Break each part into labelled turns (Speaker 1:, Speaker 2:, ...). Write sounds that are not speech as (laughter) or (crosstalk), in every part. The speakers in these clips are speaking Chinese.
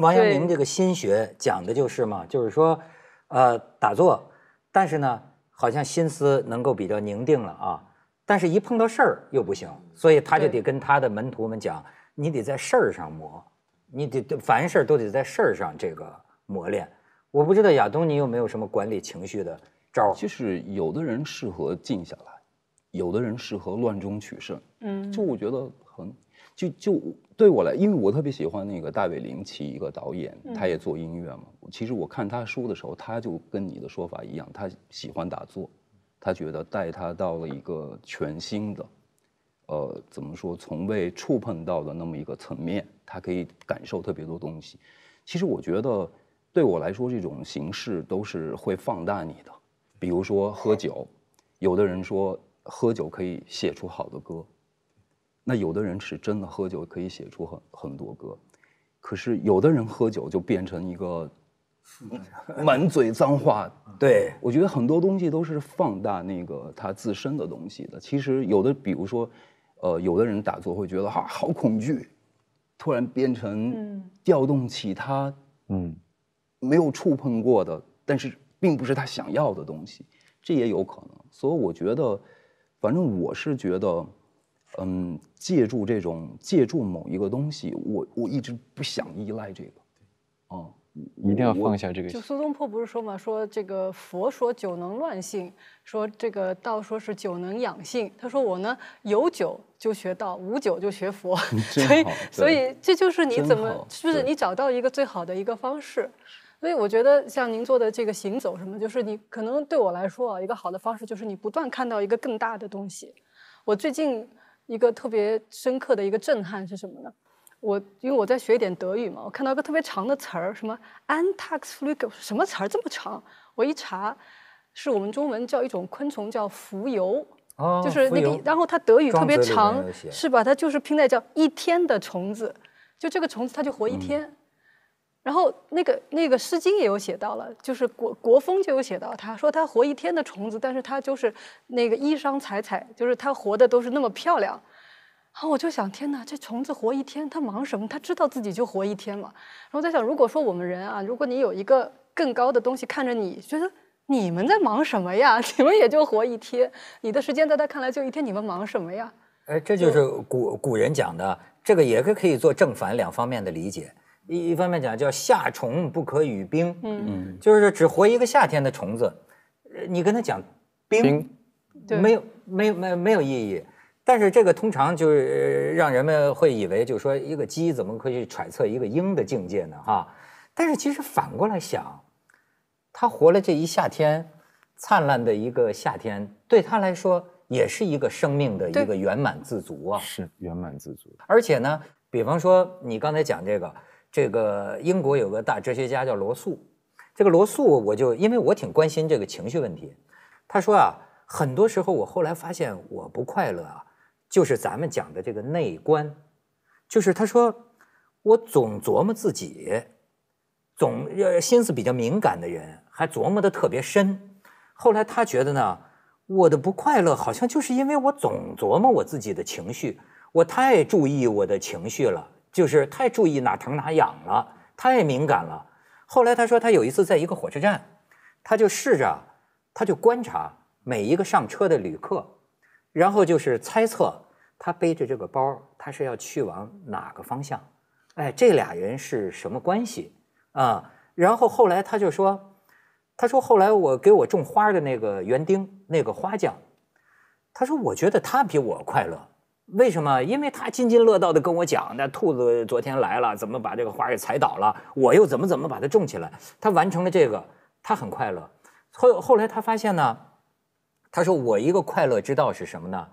Speaker 1: 王阳明这
Speaker 2: 个心学讲的就是嘛，就是说，呃，打坐，但是呢，好像心思能够比较宁定了啊，但是一碰到事儿又不行，所以他就得跟他的门徒们讲，你得在事儿上磨，你得凡事都得在事儿上这个磨练。我不知道亚东，你有没有什么管理情绪的招？就是有的人适合静下来，有的人适合乱中取胜。
Speaker 1: 嗯，就我觉得很，就就。对我来，因为我特别喜欢那个大卫林奇一个导演，他也做音乐嘛。其实我看他书的时候，他就跟你的说法一样，他喜欢打坐，他觉得带他到了一个全新的，呃，怎么说，从未触碰到的那么一个层面，他可以感受特别多东西。其实我觉得，对我来说，这种形式都是会放大你的。比如说喝酒，有的人说喝酒可以写出好的歌。那有的人是真的喝酒可以写出很很多歌，可是有的人喝酒就变成一个满嘴脏话。对我觉得很多东西都是放大那个他自身的东西的。其实有的，比如说，呃，有的人打坐会觉得啊好恐惧，突然变成调动起他嗯没有触碰过的，但是并不是他想要的东西，这也有可能。所以我觉得，反正我是觉得。嗯，借助这种借助某一个东西，我我一直不想依赖这个。哦，一定要放下这个。就苏
Speaker 3: 东坡不是说嘛，说这个佛说酒能乱性，说这个道说是酒能养性。他说我呢有酒就学道，无酒就学佛。(laughs) 所以，所以这就是你怎么，就是你找到一个最好的一个方式。所以我觉得像您做的这个行走什么，就是你可能对我来说啊，一个好的方式就是你不断看到一个更大的东西。我最近。一个特别深刻的一个震撼是什么呢？我因为我在学一点德语嘛，我看到一个特别长的词儿，什么 antaxflug，什么词儿这么长？我一查，是我们中文叫一种昆虫叫蜉蝣，
Speaker 2: 就是那个，然后
Speaker 3: 它德语特别长，是把它就是拼在叫一天的虫子，就这个虫子它就活一天。然后那个那个《诗经》也有写到了，就是《国国风》就有写到，他说他活一天的虫子，但是他就是那个衣裳采采，就是他活的都是那么漂亮。后我就想，天哪，这虫子活一天，他忙什么？他知道自己就活一天嘛？我在想，如果说我们人啊，如果你有一个更高的东西看着你，觉得你们在忙什么呀？(laughs) 你们也就活一天，你的时间在他看来就一天，你们忙什么呀？
Speaker 2: 哎，这就是古古人讲的，这个也是可以做正反两方面的理解。一一方面讲叫夏虫不可语冰，嗯，就是只活一个夏天的虫子，你跟他讲冰，没有没有没有没有意义。但是这个通常就是让人们会以为，就是说一个鸡怎么可以揣测一个鹰的境界呢？哈，但是其实反过来想，它活了这一夏天，灿烂的一个夏天，对它来说也是一个生命的一个圆满自足啊。是圆满自足。而且呢，比方说你刚才讲这个。这个英国有个大哲学家叫罗素，这个罗素我就因为我挺关心这个情绪问题，他说啊，很多时候我后来发现我不快乐啊，就是咱们讲的这个内观，就是他说我总琢磨自己，总呃心思比较敏感的人还琢磨的特别深，后来他觉得呢，我的不快乐好像就是因为我总琢磨我自己的情绪，我太注意我的情绪了。就是太注意哪疼哪痒了，太敏感了。后来他说，他有一次在一个火车站，他就试着，他就观察每一个上车的旅客，然后就是猜测他背着这个包，他是要去往哪个方向？哎，这俩人是什么关系？啊？然后后来他就说，他说后来我给我种花的那个园丁，那个花匠，他说我觉得他比我快乐。为什么？因为他津津乐道地跟我讲，那兔子昨天来了，怎么把这个花给踩倒了？我又怎么怎么把它种起来？他完成了这个，他很快乐。后后来他发现呢，他说我一个快乐之道是什么呢？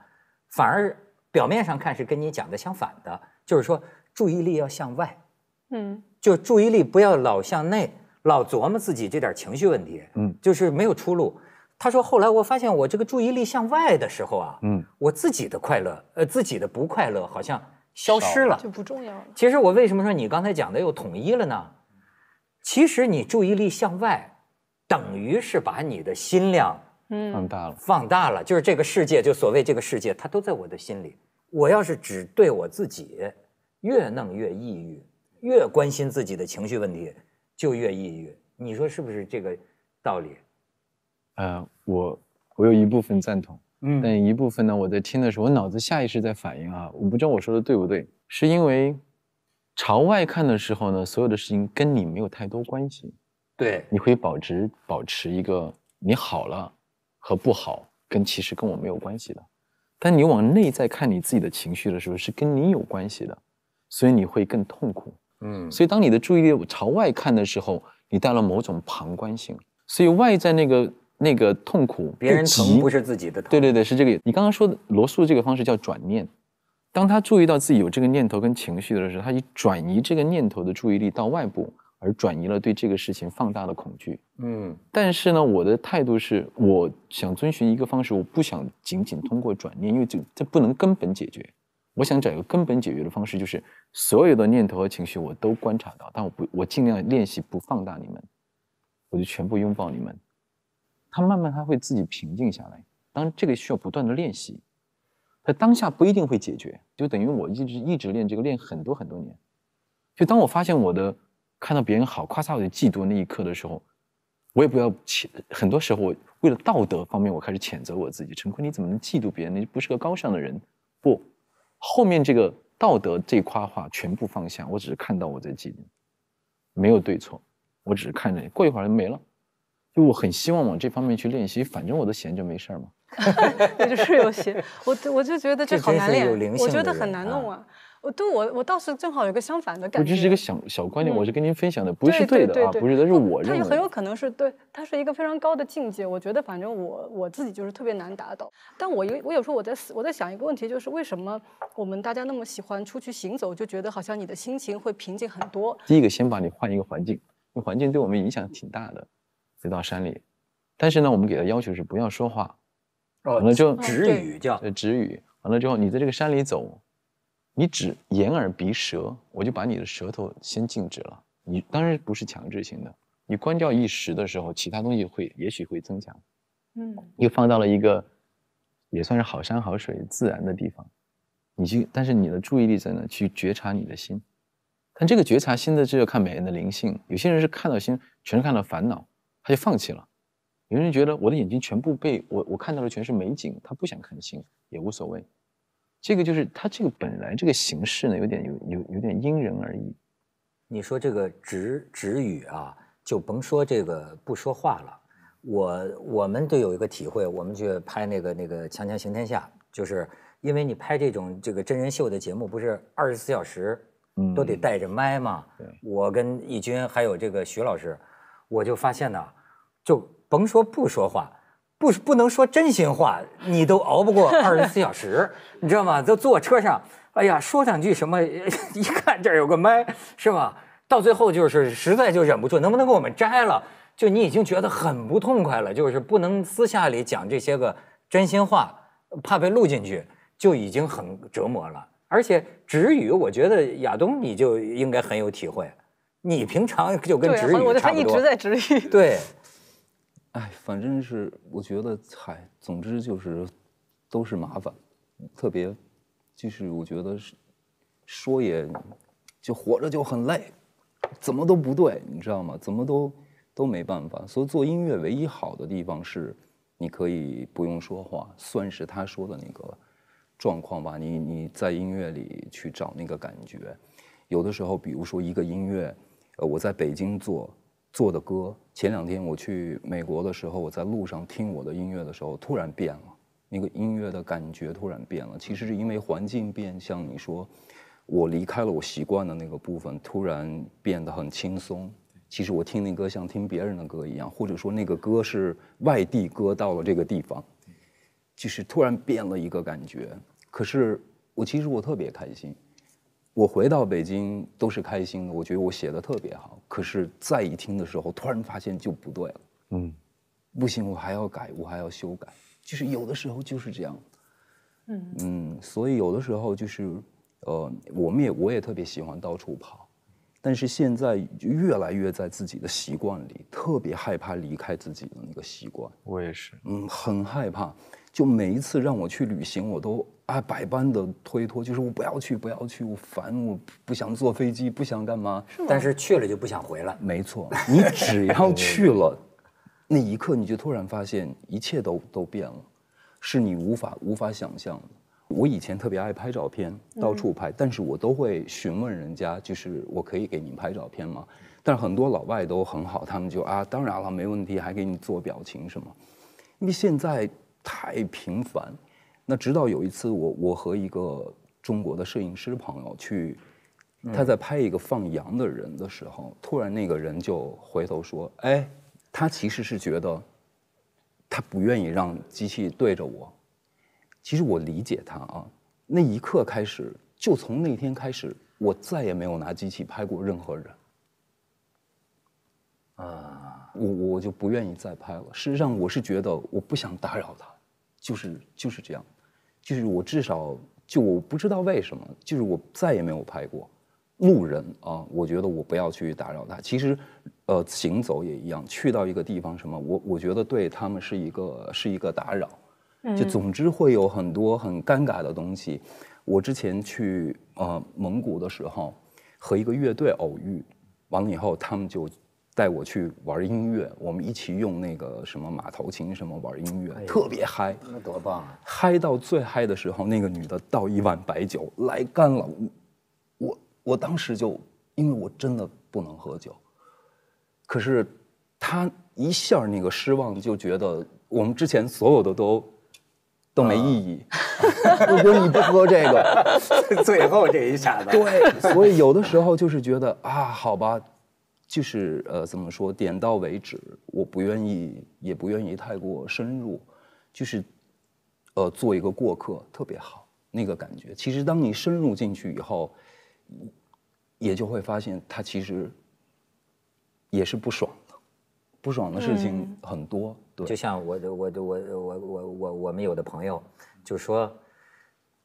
Speaker 2: 反而表面上看是跟你讲的相反的，就是说注意力要向外，嗯，就注意力不要老向内，老琢磨自己这点情绪问题，嗯，就是没有出路。他说：“后来我发现，我这个注意力向外的时候啊，嗯，我自己的快乐，呃，自己的不快乐好像消失了，就不重要了。其实我为什么说你刚才讲的又统一了呢？其实你注意力向外，等于是把你的心量，嗯，放大了，放大了。就是这个世界，就所谓这个世界，它都在我的心里。我要是只对我自己，越弄越抑郁，越关心自己的情绪问题，就越抑郁。你说是不是这个道理？”呃，
Speaker 4: 我我有一部分赞同，嗯，但一部分呢，我在听的时候，我脑子下意识在反应啊，我不知道我说的对不对，是因为朝外看的时候呢，所有的事情跟你没有太多关系，对，你会保持保持一个你好了和不好跟其实跟我没有关系的，但你往内在看你自己的情绪的时候，是跟你有关系的，所以你会更痛苦，嗯，所以当你的注意力朝外看的时候，你带了某种旁观性，所以外在那个。那个痛苦，别人疼不是自己的对对对，是这个意思。你刚刚说的罗素这个方式叫转念，当他注意到自己有这个念头跟情绪的时候，他以转移这个念头的注意力到外部，而转移了对这个事情放大的恐惧。嗯，但是呢，我的态度是，我想遵循一个方式，我不想仅仅通过转念，因为这这不能根本解决。我想找一个根本解决的方式，就是所有的念头和情绪我都观察到，但我不我尽量练习不放大你们，我就全部拥抱你们。他慢慢他会自己平静下来，当然这个需要不断的练习，他当下不一定会解决，就等于我一直一直练这个，练很多很多年，就当我发现我的看到别人好，夸嚓我就嫉妒那一刻的时候，我也不要谴，很多时候我为了道德方面，我开始谴责我自己，陈坤你怎么能嫉妒别人？你不是个高尚的人，不，后面这个道德这一夸话全部放下，我只是看到我在嫉妒，没有对错，我只是看着，过一会儿就没了。我很希望往这方面去练习，反正我都闲着没事儿嘛，
Speaker 3: (laughs) 就是有闲。我我就觉得这好难练，我觉得很难弄啊。我对，我我倒是正好有个相反的感觉。这是一个
Speaker 4: 小小观点，我是跟您分享的，不是对的啊，不是，但是我认为它也很有
Speaker 3: 可能是对，它是一个非常高的境界。我觉得反正我我自己就是特别难达到。但我有我有时候我在思我在想一个问题，就是为什么我们大家那么喜欢出去行走，就觉得好像你的心情会平静很多。
Speaker 4: 第一个，先把你换一个环境，因为环境对我们影响挺大的。飞到山里，但是呢，我们给的要求是不要说话，
Speaker 1: 完了就止语
Speaker 4: 叫，止语。完了之后，你在这个山里走，你只眼耳鼻舌，我就把你的舌头先静止了。你当然不是强制性的，你关掉一时的时候，其他东西会也许会增强。嗯，又放到了一个也算是好山好水自然的地方，你去，但是你的注意力在那去觉察你的心，但这个觉察心的这个看每人的灵性，有些人是看到心，全是看到烦恼。他就放弃了，有人觉得我的眼睛全部被我我看到的全是美景，他不想看星也无所谓，这个就是他这个本来这个形式呢，有点有有有点因人而异。
Speaker 2: 你说这个止止语啊，就甭说这个不说话了，我我们都有一个体会，我们去拍那个那个《强强行天下》，就是因为你拍这种这个真人秀的节目，不是二十四小时都得带着麦吗？我跟易军还有这个徐老师。我就发现呢，就甭说不说话，不不能说真心话，你都熬不过二十四小时，你知道吗？都坐车上，哎呀，说两句什么，(laughs) 一看这儿有个麦，是吧？到最后就是实在就忍不住，能不能给我们摘了？就你已经觉得很不痛快了，就是不能私下里讲这些个真心话，怕被录进去，就已经很折磨了。而且止语，我觉得亚东你就应该很有体会。你平
Speaker 1: 常就跟直译差他一直在直立。(laughs) 对，哎，反正是我觉得，嗨，总之就是都是麻烦，特别就是我觉得是说也就活着就很累，怎么都不对，你知道吗？怎么都都没办法。所以做音乐唯一好的地方是，你可以不用说话，算是他说的那个状况吧。你你在音乐里去找那个感觉，有的时候比如说一个音乐。呃，我在北京做做的歌，前两天我去美国的时候，我在路上听我的音乐的时候，突然变了，那个音乐的感觉突然变了。其实是因为环境变，像你说，我离开了我习惯的那个部分，突然变得很轻松。其实我听那歌像听别人的歌一样，或者说那个歌是外地歌到了这个地方，就是突然变了一个感觉。可是我其实我特别开心。我回到北京都是开心的，我觉得我写的特别好。可是再一听的时候，突然发现就不对了。嗯，不行，我还要改，我还要修改。就是有的时候就是这样。嗯嗯，所以有的时候就是，呃，我们也我也特别喜欢到处跑。但是现在就越来越在自己的习惯里，特别害怕离开自己的那个习惯。我也是，嗯，很害怕。就每一次让我去旅行，我都啊百般的推脱，就是我不要去，不要去，我烦，我不想坐飞机，不想干嘛。是但是去了就不想回来。没错，你只要去了，那一刻你就突然发现一切都都变了，是你无法无法想象的。我以前特别爱拍照片，到处拍，但是我都会询问人家，就是我可以给您拍照片吗？但是很多老外都很好，他们就啊，当然了，没问题，还给你做表情什么。因为现在太频繁。那直到有一次，我我和一个中国的摄影师朋友去，他在拍一个放羊的人的时候，突然那个人就回头说：“哎，他其实是觉得他不愿意让机器对着我。”其实我理解他啊，那一刻开始，就从那天开始，我再也没有拿机器拍过任何人。啊，我我就不愿意再拍了。事实上，我是觉得我不想打扰他，就是就是这样，就是我至少就我不知道为什么，就是我再也没有拍过路人啊。我觉得我不要去打扰他。其实，呃，行走也一样，去到一个地方什么，我我觉得对他们是一个是一个打扰。就总之会有很多很尴尬的东西。我之前去呃蒙古的时候，和一个乐队偶遇，完了以后他们就带我去玩音乐，我们一起用那个什么马头琴什么玩音乐，特别嗨。
Speaker 2: 那多棒啊！
Speaker 1: 嗨到最嗨的时候，那个女的倒一碗白酒来干了，我我当时就因为我真的不能喝酒，可是她一下那个失望就觉得我们之前所有的都。更没意义，如果你不喝这个，
Speaker 2: (laughs) 最后这一下子，对，所以
Speaker 1: 有的时候就是觉得啊，好吧，就是呃，怎么说，点到为止，我不愿意，也不愿意太过深入，就是，呃，做一个过客，特别好，那个感觉。其实当你深入进去以后，也就会发现，它其实也是不爽的，不爽的事情
Speaker 2: 很多。就像我我我我我我我们有的朋友就说，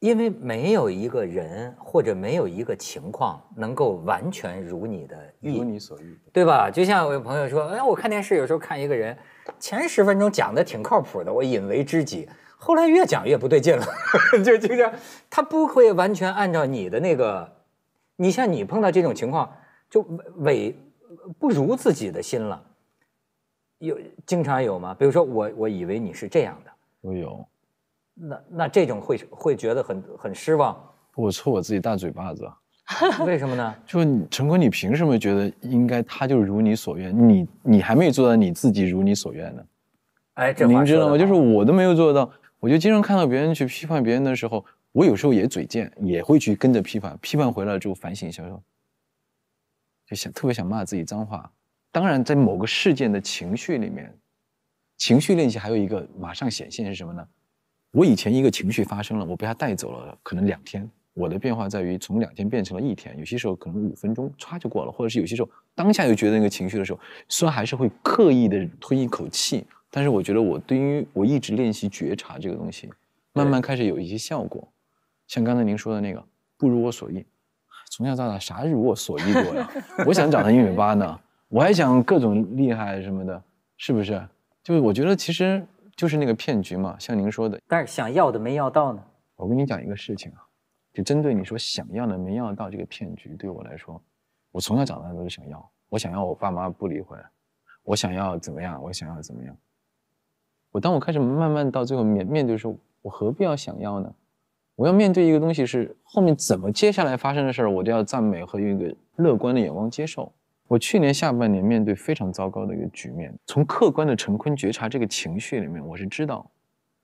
Speaker 2: 因为没有一个人或者没有一个情况能够完全如你的意，如你所欲，对吧？就像我有朋友说，哎，我看电视有时候看一个人，前十分钟讲的挺靠谱的，我引为知己，后来越讲越不对劲了，(laughs) 就就像他不会完全按照你的那个，你像你碰到这种情况，就伪不如自己的心了。有经常有吗？比如说我，我以为你是这样的，我有，那那这种会会觉得很很失望。我抽我自己大嘴巴子，(laughs) 为什么呢？(laughs)
Speaker 4: 就是陈坤，你凭什么觉得应该他就如你所愿？你你还没有做到你自己如你所愿呢？哎，您知道吗？就是我都没有做到。我就经常看到别人去批判别人的时候，我有时候也嘴贱，也会去跟着批判。批判回来之后反省一下，说就想特别想骂自己脏话。当然，在某个事件的情绪里面，情绪练习还有一个马上显现是什么呢？我以前一个情绪发生了，我被它带走了，可能两天，我的变化在于从两天变成了一天，有些时候可能五分钟唰就过了，或者是有些时候当下又觉得那个情绪的时候，虽然还是会刻意的吞一口气，但是我觉得我对于我一直练习觉察这个东西，慢慢开始有一些效果。像刚才您说的那个“不如我所意”，从小到大啥如我所意多呀？(laughs) 我想长到一米八呢。我还想各种厉害什么的，是不是？就是我觉得其实就是那个骗局嘛，像您说的。但是想要的没要到呢。我跟你讲一个事情啊，就针对你说想要的没要到这个骗局，对我来说，我从小长大都是想要，我想要我爸妈不离婚，我想要怎么样，我想要怎么样。我当我开始慢慢到最后面面对的时候，我何必要想要呢？我要面对一个东西是后面怎么接下来发生的事儿，我都要赞美和用一个乐观的眼光接受。我去年下半年面对非常糟糕的一个局面，从客观的陈坤觉察这个情绪里面，我是知道，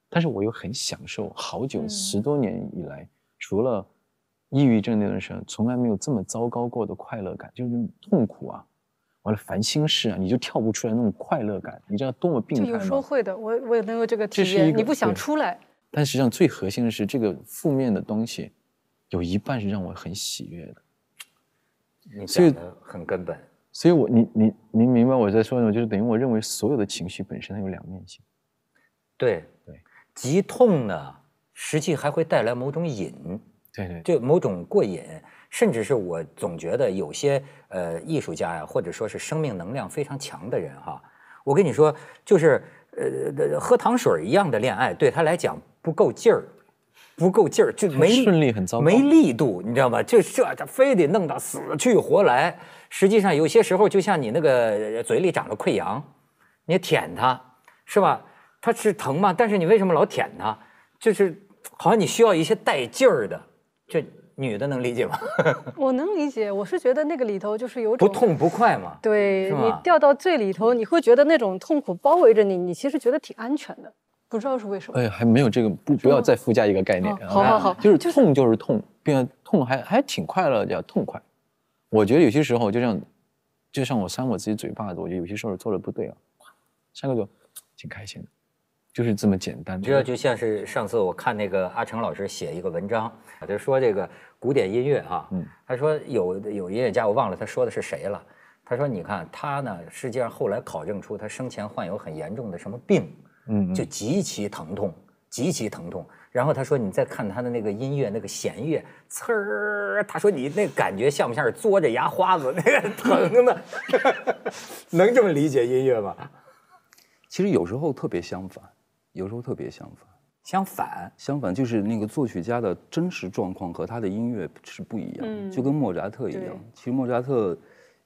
Speaker 4: 但是我又很享受好久十多年以来，除了抑郁症那段时间，从来没有这么糟糕过的快乐感，就是那种痛苦啊，完了烦心事啊，你就跳不出来那种快乐感，你知道多么病态吗？有说
Speaker 3: 会的，我我也能有这个体验，你不想出来。
Speaker 4: 但实际上最核心的是这个负面的东西，有一半是让我很喜悦的，所以很根本。所以，我你你您明白我在说什么？就是等于我认为，所有的情绪本身它有两面性。
Speaker 2: 对对，极痛呢，实际还会带来某种瘾。对对，就某种过瘾，甚至是我总觉得有些呃艺术家呀，或者说是生命能量非常强的人哈，我跟你说，就是呃喝糖水一样的恋爱，对他来讲不够劲儿。不够劲儿，就没很糟没力度，你知道吗？就这，他非得弄到死去活来。实际上，有些时候就像你那个嘴里长了溃疡，你舔它，是吧？它是疼吗？但是你为什么老舔它？就是好像你需要一些带劲儿的。这女的能理解吗？
Speaker 3: (laughs) 我能理解，我是觉得那个里头就是有种不
Speaker 2: 痛不快嘛。
Speaker 3: 对你掉到最里头，你会觉得那种痛苦包围着你，你其实觉得挺安全的。不知道是为什么哎，
Speaker 4: 还没有这个不不要再附加一个概念。好好好，就是痛就是痛，并且痛还还挺快乐叫痛快。我觉得有些时候就像就像我扇我自己嘴巴子，我觉得有些时候做的不对啊，扇个嘴挺开心的，就是这么简单。这
Speaker 2: 就像是上次我看那个阿成老师写一个文章，他就说这个古典音乐哈，他说有有音乐家我忘了他说的是谁了，他说你看他呢，实际上后来考证出他生前患有很严重的什么病。嗯，就极其疼痛，极其疼痛。然后他说：“你再看他的那个音乐，那个弦乐，呲儿。”他说：“你那感觉像不像是嘬着牙花子那个疼的？(laughs) 能这么理解音乐吗？”
Speaker 1: 其实有时候特别相反，有时候特别相反。
Speaker 2: 相反，
Speaker 1: 相反就是那个作曲家的真实状况和他的音乐是不一样，就跟莫扎特一样。其实莫扎特，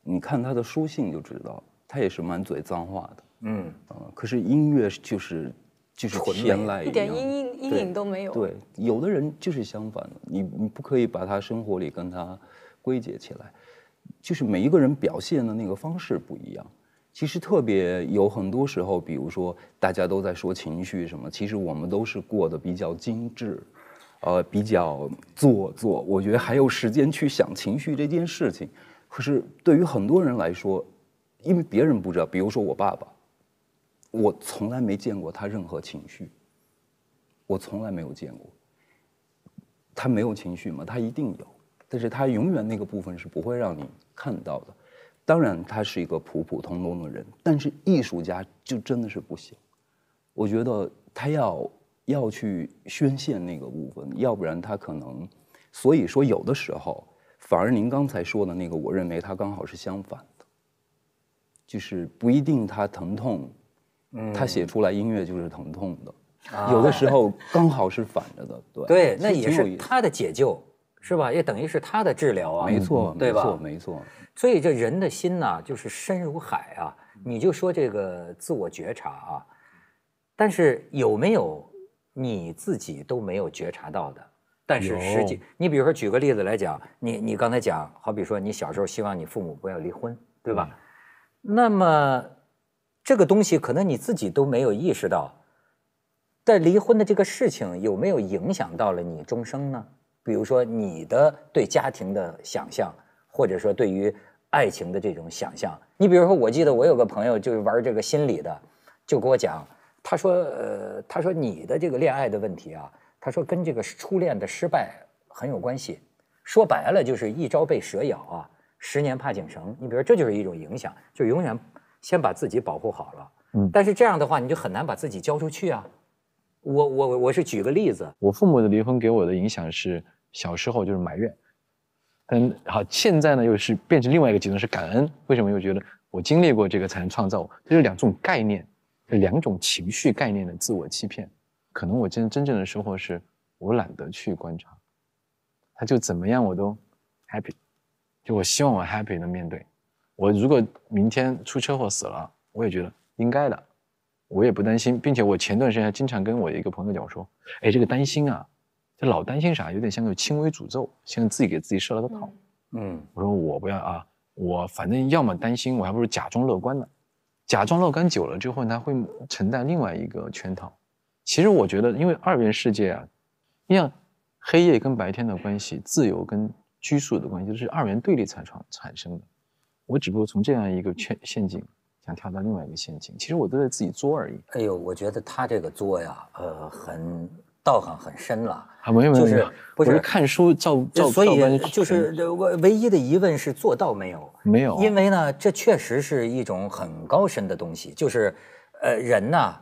Speaker 1: 你看他的书信就知道，他也是满嘴脏话的。嗯可是音乐就是就是天籁，一点阴阴阴影都没有。对，有的人就是相反的，你你不可以把他生活里跟他归结起来，就是每一个人表现的那个方式不一样。其实特别有很多时候，比如说大家都在说情绪什么，其实我们都是过得比较精致，呃，比较做作。我觉得还有时间去想情绪这件事情，可是对于很多人来说，因为别人不知道，比如说我爸爸。我从来没见过他任何情绪，我从来没有见过。他没有情绪吗？他一定有，但是他永远那个部分是不会让你看到的。当然，他是一个普普通通的人，但是艺术家就真的是不行。我觉得他要要去宣泄那个部分，要不然他可能。所以说，有的时候反而您刚才说的那个，我认为他刚好是相反的，就是不一定他疼痛。他写出来音乐就是疼痛
Speaker 2: 的，有的时候
Speaker 1: 刚好是反着的，对。对，那也是他
Speaker 2: 的解救，是吧？也等于是他的治疗啊。没错，没错，没错。所以这人的心呐，就是深如海啊。你就说这个自我觉察啊，但是有没有你自己都没有觉察到的？但是实际，你比如说举个例子来讲，你你刚才讲，好比说你小时候希望你父母不要离婚，对吧？那么。这个东西可能你自己都没有意识到，但离婚的这个事情有没有影响到了你终生呢？比如说你的对家庭的想象，或者说对于爱情的这种想象。你比如说，我记得我有个朋友就是玩这个心理的，就跟我讲，他说，呃，他说你的这个恋爱的问题啊，他说跟这个初恋的失败很有关系。说白了就是一朝被蛇咬啊，十年怕井绳。你比如这就是一种影响，就永远。先把自己保护好了，嗯，但是这样的话，你就很难把自己交出去啊。我我我是举个例子，
Speaker 4: 我父母的离婚给我的影响是小时候就是埋怨，嗯，好，现在呢又是变成另外一个极端是感恩。为什么又觉得我经历过这个才能创造？这是两种概念，两种情绪概念的自我欺骗。可能我真真正的生活是，我懒得去观察，他就怎么样我都 happy，就我希望我 happy 能面对。我如果明天出车祸死了，我也觉得应该的，我也不担心，并且我前段时间还经常跟我一个朋友讲说，哎，这个担心啊，这老担心啥，有点像个轻微诅咒，像自己给自己设了个套。嗯，我说我不要啊，我反正要么担心，我还不如假装乐观呢。假装乐观久了之后，他会承担另外一个圈套。其实我觉得，因为二元世界啊，像黑夜跟白天的关系，自由跟拘束的关系，就是二元对立才创产生的。我只不过从这样一个圈
Speaker 2: 陷阱想跳到另外一个陷阱，其实我都在自己作而已。哎呦，我觉得他这个作呀，呃，很道行很深了。没有没有，不是看
Speaker 4: 书照照，所以就是
Speaker 2: 唯唯一的疑问是做到没有没有。因为呢，这确实是一种很高深的东西，就是呃，人呢，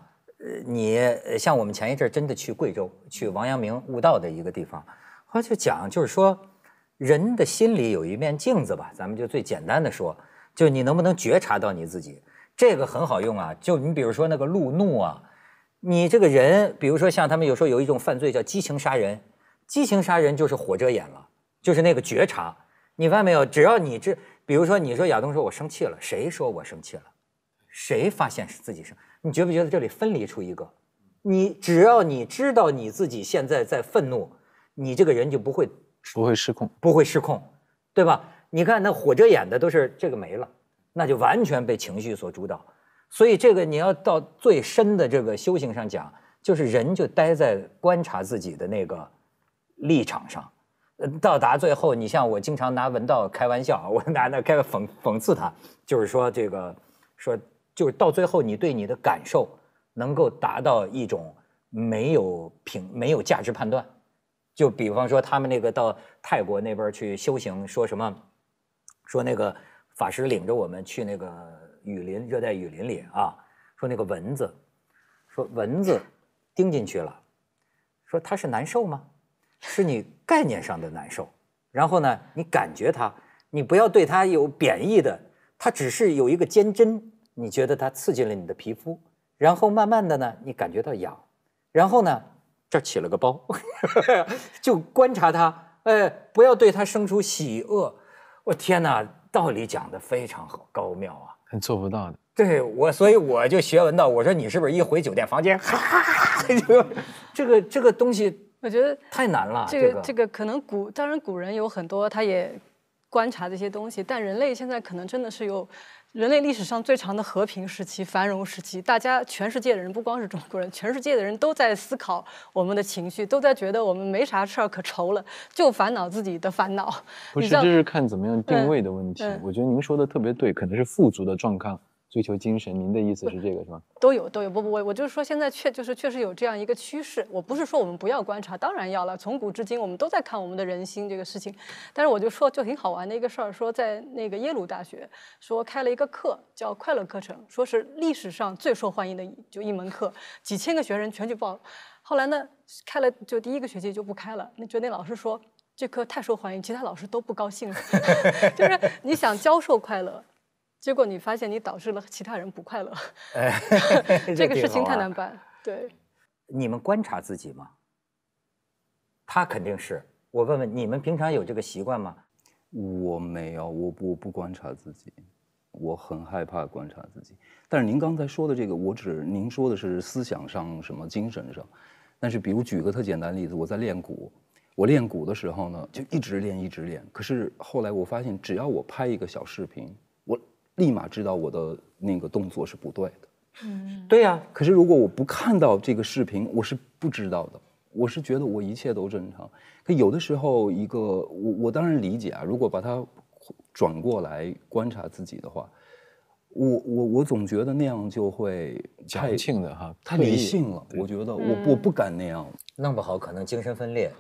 Speaker 2: 你像我们前一阵真的去贵州，去王阳明悟道的一个地方，他就讲，就是说。人的心里有一面镜子吧，咱们就最简单的说，就你能不能觉察到你自己，这个很好用啊。就你比如说那个路怒啊，你这个人，比如说像他们有时候有一种犯罪叫激情杀人，激情杀人就是火遮眼了，就是那个觉察。你发现没有？只要你这，比如说你说亚东说我生气了，谁说我生气了？谁发现是自己生？你觉不觉得这里分离出一个？你只要你知道你自己现在在愤怒，你这个人就不会。不会失控，不会失控，对吧？你看那火遮眼的都是这个没了，那就完全被情绪所主导。所以这个你要到最深的这个修行上讲，就是人就待在观察自己的那个立场上，到达最后。你像我经常拿文道开玩笑，我拿那开讽讽刺他，就是说这个，说就是到最后你对你的感受能够达到一种没有评、没有价值判断。就比方说，他们那个到泰国那边去修行，说什么？说那个法师领着我们去那个雨林，热带雨林里啊，说那个蚊子，说蚊子叮进去了，说它是难受吗？是你概念上的难受。然后呢，你感觉它，你不要对它有贬义的，它只是有一个尖针，你觉得它刺进了你的皮肤，然后慢慢的呢，你感觉到痒，然后呢？这起了个包，(laughs) 就观察他，哎，不要对他生出喜恶。我天哪，道理讲得非常好，高妙啊！很做不到的。对我，所以我就学文道。我说你是不是一回酒店房间，哈哈，(laughs) 这个这个东西，我觉得太难了。这个这个
Speaker 3: 可能古，当然古人有很多，他也观察这些东西，但人类现在可能真的是有。人类历史上最长的和平时期、繁荣时期，大家全世界的人不光是中国人，全世界的人都在思考我们的情绪，都在觉得我们没啥事儿可愁了，就烦恼自己的烦恼。不是，这是
Speaker 4: 看怎么样定位的问题。我觉得您说的特别对，可能是富足的状况。追求精神，您的意思是这个是吗？
Speaker 3: 都有都有，不不，我我就是说，现在确就是确实有这样一个趋势。我不是说我们不要观察，当然要了。从古至今，我们都在看我们的人心这个事情。但是我就说，就挺好玩的一个事儿，说在那个耶鲁大学说开了一个课叫快乐课程，说是历史上最受欢迎的就一门课，几千个学生全去报。后来呢，开了就第一个学期就不开了。那就那老师说这课太受欢迎，其他老师都不高兴了。(laughs) 就是你想教授快乐。结果你发现你导致了其他人不快乐，
Speaker 2: (laughs) (laughs) 这个事情太难
Speaker 3: 办。对，
Speaker 2: 你们观察自己吗？他肯定是我问问你们平常有这个习惯吗？
Speaker 1: 我没有，我我不观察自己，我很害怕观察自己。但是您刚才说的这个，我只您说的是思想上什么精神上，但是比如举个特简单例子，我在练鼓，我练鼓的时候呢，就一直练一直练。可是后来我发现，只要我拍一个小视频。立马知道我的那个动作是不对的，嗯，对呀。可是如果我不看到这个视频，我是不知道的。我是觉得我一切都正常。可有的时候，一个我我当然理解啊。如果把它转过来观察自己的话，我我我总觉得那样就会太性的哈，太理性了。我觉得我我
Speaker 2: 不敢那样，弄不好可能精神分裂，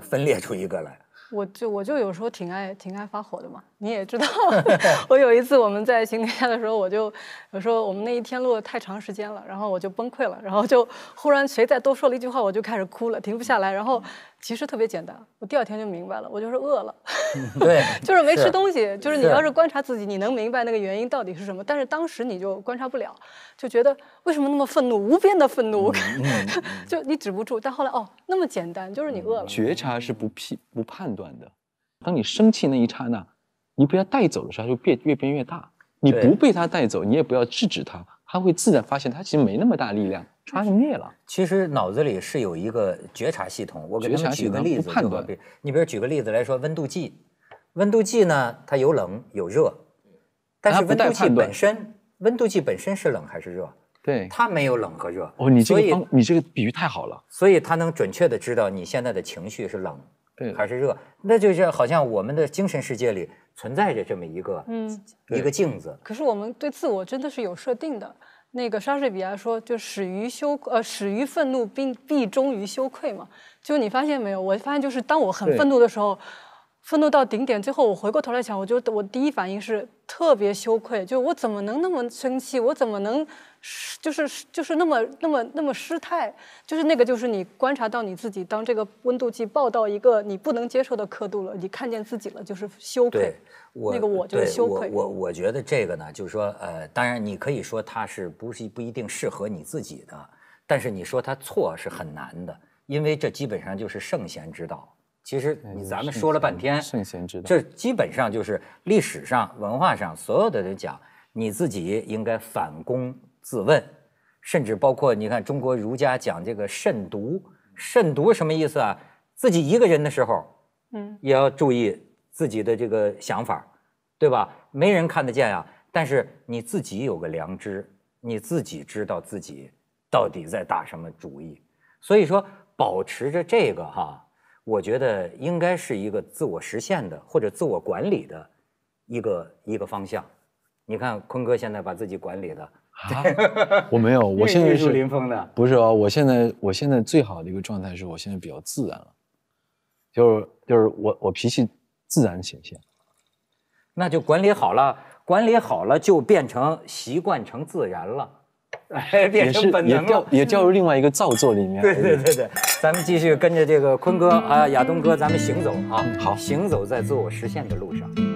Speaker 2: 分裂出一个来。
Speaker 3: 我就我就有时候挺爱挺爱发火的嘛，你也知道。(laughs) 我有一次我们在行天下的时候，我就有时候我们那一天录太长时间了，然后我就崩溃了，然后就忽然谁再多说了一句话，我就开始哭了，停不下来，然后。其实特别简单，我第二天就明白了，我就是饿了，(laughs) 对，就是没吃东西。就是你要是观察自己，你能明白那个原因到底是什么，但是当时你就观察不了，就觉得为什么那么愤怒，无边的愤怒，(laughs) (laughs) 就你止不住。但后来哦，那么简单，就是你饿了。
Speaker 4: 觉察是不批不判断的，当你生气那一刹那，你不要带走的时候，就变越变越大。你不被他
Speaker 2: 带走，你也不要制止他。他会自然发现，他其实没那么大力量，他就灭了。其实脑子里是有一个觉察系统，我给他们举个例子，你比如举个例子来说，温度计，温度计呢，它有冷有热，
Speaker 4: 但是温度计本
Speaker 2: 身，温度计本身是冷还是热？对，它没有冷和热。哦，你这个你这个比喻太好了。所以它能准确的知道你现在的情绪是冷还是热，那就是好像我们的精神世界里存在着这么一个一个镜子。
Speaker 3: 可是我们对自我真的是有设定的。那个莎士比亚说，就始于羞，呃，始于愤怒，并必终于羞愧嘛。就你发现没有？我发现就是当我很愤怒的时候。愤怒到顶点，最后我回过头来想，我就我第一反应是特别羞愧，就我怎么能那么生气，我怎么能就是就是那么那么那么失态？就是那个，就是你观察到你自己，当这个温度计报到一个你不能接受的刻度了，你看见自己了，就是羞愧。对，我那个我就是羞愧。
Speaker 2: 我我觉得这个呢，就是说，呃，当然你可以说它是不是不一定适合你自己的，但是你说它错是很难的，因为这基本上就是圣贤之道。其实咱们说了半天，圣贤之道，这基本上就是历史上、文化上所有的人讲，你自己应该反躬自问，甚至包括你看中国儒家讲这个慎独，慎独什么意思啊？自己一个人的时候，嗯，也要注意自己的这个想法，对吧？没人看得见呀，但是你自己有个良知，你自己知道自己到底在打什么主意，所以说保持着这个哈。我觉得应该是一个自我实现的或者自我管理的一个一个方向。你看，坤哥现在把自己管理的。啊？
Speaker 4: 我没有，(laughs) 我现在是。林峰的，不是啊，我现在我现在最好的一个状态是我现在比较自然了，就是就是我我脾气自然显现。
Speaker 2: 那就管理好了，管理好了就变成习惯成自然了。哎，(laughs) 变成本能了，
Speaker 4: 也掉入另外一个造作里面。
Speaker 1: 对对对对，
Speaker 2: 咱们继续跟着这个坤哥啊，亚东哥，咱们行走啊，好，行走在自我实现的路上。